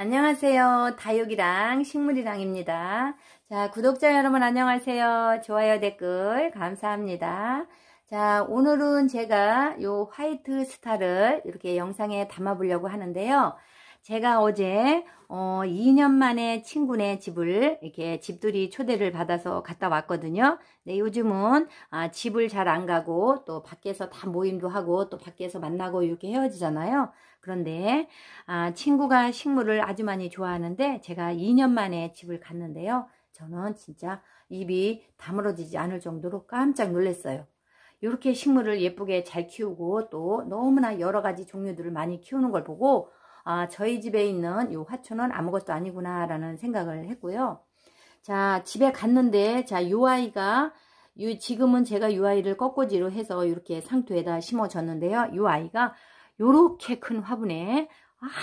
안녕하세요. 다육이랑 식물이랑입니다. 자, 구독자 여러분 안녕하세요. 좋아요 댓글 감사합니다. 자, 오늘은 제가 요 화이트 스타를 이렇게 영상에 담아 보려고 하는데요. 제가 어제 어, 2년 만에 친구네 집을 이렇게 집들이 초대를 받아서 갔다 왔거든요. 네, 요즘은 아, 집을 잘 안 가고 또 밖에서 다 모임도 하고 또 밖에서 만나고 이렇게 헤어지잖아요. 그런데 아, 친구가 식물을 아주 많이 좋아하는데 제가 2년 만에 집을 갔는데요. 저는 진짜 입이 다물어지지 않을 정도로 깜짝 놀랐어요. 이렇게 식물을 예쁘게 잘 키우고 또 너무나 여러 가지 종류들을 많이 키우는 걸 보고 아, 저희 집에 있는 요 화초는 아무것도 아니구나라는 생각을 했고요. 자, 집에 갔는데 자, 요 아이가 요 지금은 제가 요 아이를 꺾꽂이로 해서 이렇게 상투에다 심어줬는데요. 요 아이가 요렇게 큰 화분에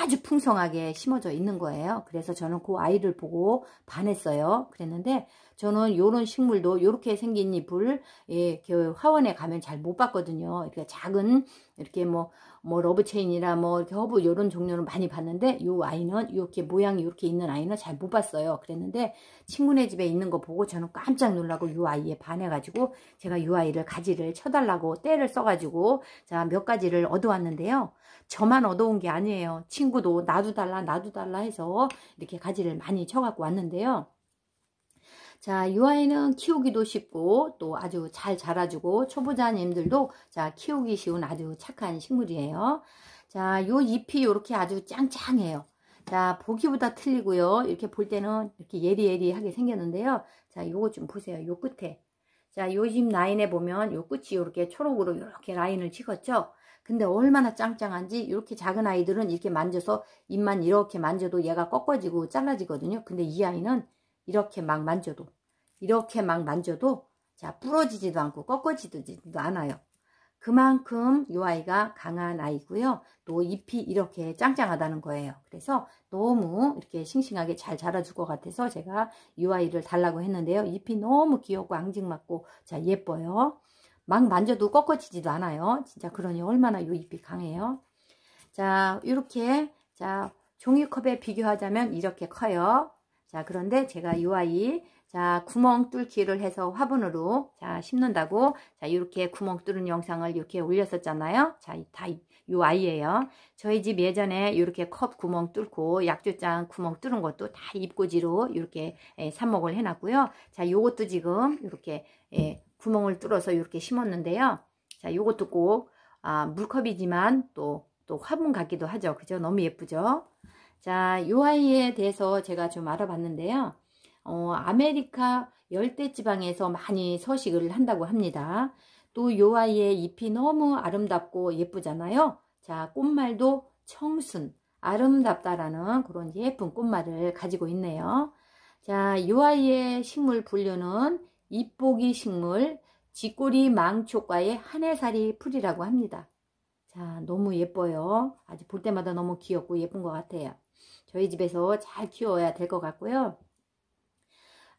아주 풍성하게 심어져 있는 거예요. 그래서 저는 그 아이를 보고 반했어요. 그랬는데 저는 요런 식물도 요렇게 생긴 잎을 예, 그 화원에 가면 잘 못 봤거든요. 이렇게 그러니까 작은 이렇게 뭐, 뭐, 러브체인이나 뭐, 이렇게 허브, 요런 종류는 많이 봤는데, 요 아이는, 이렇게 모양이 이렇게 있는 아이는 잘 못 봤어요. 그랬는데, 친구네 집에 있는 거 보고 저는 깜짝 놀라고 요 아이에 반해가지고, 제가 요 아이를 가지를 쳐달라고 때를 써가지고, 자, 몇 가지를 얻어왔는데요. 저만 얻어온 게 아니에요. 친구도 나도 달라, 나도 달라 해서 이렇게 가지를 많이 쳐갖고 왔는데요. 자, 이 아이는 키우기도 쉽고 또 아주 잘 자라주고 초보자님들도 자, 키우기 쉬운 아주 착한 식물이에요. 자, 요 잎이 이렇게 아주 짱짱해요. 자, 보기보다 틀리고요. 이렇게 볼 때는 이렇게 예리예리하게 생겼는데요. 자, 요거 좀 보세요. 요 끝에. 자, 요집 라인에 보면 요 끝이 이렇게 초록으로 이렇게 라인을 찍었죠. 근데 얼마나 짱짱한지 이렇게 작은 아이들은 이렇게 만져서 잎만 이렇게 만져도 얘가 꺾어지고 잘라지거든요. 근데 이 아이는 이렇게 막 만져도 이렇게 막 만져도 자 부러지지도 않고 꺾어지지도 않아요. 그만큼 이 아이가 강한 아이고요. 또 잎이 이렇게 짱짱하다는 거예요. 그래서 너무 이렇게 싱싱하게 잘 자라줄 것 같아서 제가 이 아이를 달라고 했는데요. 잎이 너무 귀엽고 앙증맞고 자 예뻐요. 막 만져도 꺾어지지도 않아요. 진짜 그러니 얼마나 이 잎이 강해요. 자 이렇게 자 종이컵에 비교하자면 이렇게 커요. 자 그런데 제가 이 아이 자 구멍 뚫기를 해서 화분으로 자 심는다고 자 이렇게 구멍 뚫은 영상을 이렇게 올렸었잖아요 자다이 아이예요 저희 집 예전에 이렇게 컵 구멍 뚫고 약주장 구멍 뚫은 것도 다입고지로 이렇게 예, 삽목을 해놨고요 자 요것도 지금 이렇게 예, 구멍을 뚫어서 이렇게 심었는데요 자 요것도 꼭 아, 물컵이지만 또또 또 화분 같기도 하죠 그죠 너무 예쁘죠 자, 요 아이에 대해서 제가 좀 알아봤는데요. 어, 아메리카 열대 지방에서 많이 서식을 한다고 합니다. 또 요 아이의 잎이 너무 아름답고 예쁘잖아요. 자, 꽃말도 청순, 아름답다라는 그런 예쁜 꽃말을 가지고 있네요. 자, 요 아이의 식물 분류는 잎보기 식물, 쥐꼬리 망초과의 한해살이 풀이라고 합니다. 자, 너무 예뻐요. 아직 볼 때마다 너무 귀엽고 예쁜 것 같아요. 저희 집에서 잘 키워야 될 것 같고요.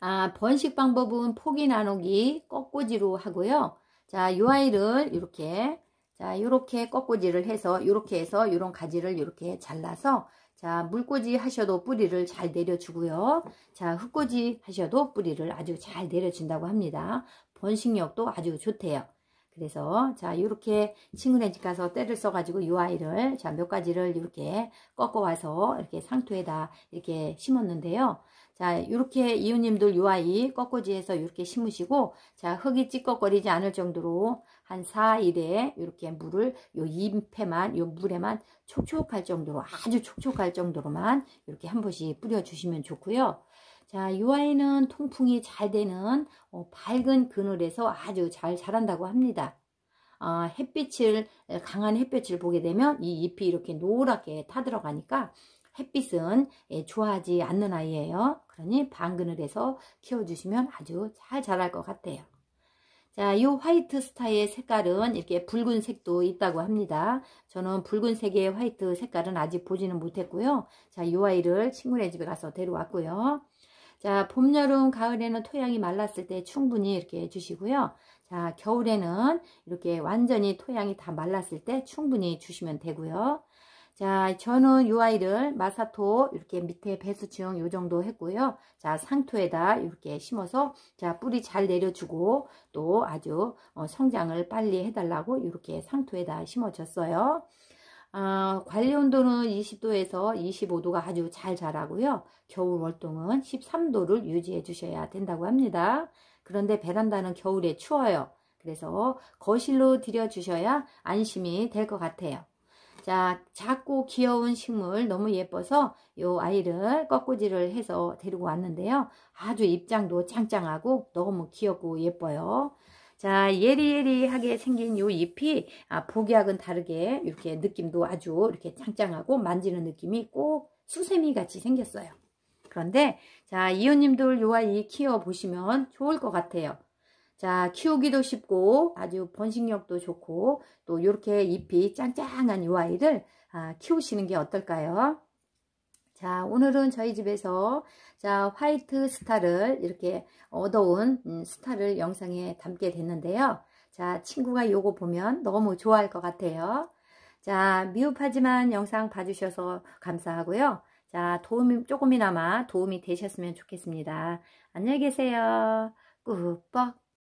아, 번식 방법은 포기 나누기 꺾꽂이로 하고요. 자, 요 아이를 이렇게 자, 요렇게 꺾꽂이를 해서 요렇게 해서 요런 가지를 이렇게 잘라서 자, 물꽂이 하셔도 뿌리를 잘 내려주고요. 자, 흙꽂이 하셔도 뿌리를 아주 잘 내려준다고 합니다. 번식력도 아주 좋대요. 그래서 자 이렇게 친구네 집 가서 때를 써가지고 이 아이를 자 몇 가지를 이렇게 꺾어 와서 이렇게 상투에다 이렇게 심었는데요. 자 이렇게 이웃님들 이 아이 꺾어지해서 이렇게 심으시고 자 흙이 찌꺼거리지 않을 정도로 한 4일에 이렇게 물을 요 잎에만 요 물에만 촉촉할 정도로 아주 촉촉할 정도로만 이렇게 한 번씩 뿌려주시면 좋고요. 자, 이 아이는 통풍이 잘 되는 어, 밝은 그늘에서 아주 잘 자란다고 합니다. 아, 햇빛을 강한 햇빛을 보게 되면 이 잎이 이렇게 노랗게 타들어가니까 햇빛은 예, 좋아하지 않는 아이예요. 그러니 반그늘에서 키워주시면 아주 잘 자랄 것 같아요. 자, 이 화이트 스타의 색깔은 이렇게 붉은색도 있다고 합니다. 저는 붉은색의 화이트 색깔은 아직 보지는 못했고요. 자, 이 아이를 친구네 집에 가서 데려왔고요. 자, 봄, 여름, 가을에는 토양이 말랐을 때 충분히 이렇게 해주시고요. 자, 겨울에는 이렇게 완전히 토양이 다 말랐을 때 충분히 주시면 되고요. 자, 저는 이 아이를 마사토 이렇게 밑에 배수층 요 정도 했고요. 자, 상토에다 이렇게 심어서 자, 뿌리 잘 내려주고 또 아주 어, 성장을 빨리 해달라고 이렇게 상토에다 심어줬어요. 아, 어, 관온도는 20도에서 25도가 아주 잘 자라고요. 겨울 월동은 13도를 유지해 주셔야 된다고 합니다. 그런데 베란다는 겨울에 추워요. 그래서 거실로 들여주셔야 안심이 될 것 같아요. 자, 작고 귀여운 식물 너무 예뻐서 요 아이를 꺾꽂지를 해서 데리고 왔는데요. 아주 입장도 짱짱하고 너무 귀엽고 예뻐요. 자 예리예리하게 생긴 요 잎이 아, 보기약은 다르게 이렇게 느낌도 아주 이렇게 짱짱하고 만지는 느낌이 꼭 수세미 같이 생겼어요. 그런데 자 이웃님들 요 아이 키워보시면 좋을 것 같아요. 자 키우기도 쉽고 아주 번식력도 좋고 또 이렇게 잎이 짱짱한 요 아이를 아, 키우시는 게 어떨까요? 자 오늘은 저희 집에서 자 화이트 스타를 이렇게 얻어온 음, 스타를 영상에 담게 됐는데요 자 친구가 요거 보면 너무 좋아할 것 같아요 자 미흡하지만 영상 봐주셔서 감사하고요 자 도움이 조금이나마 도움이 되셨으면 좋겠습니다 안녕히 계세요 꾸벅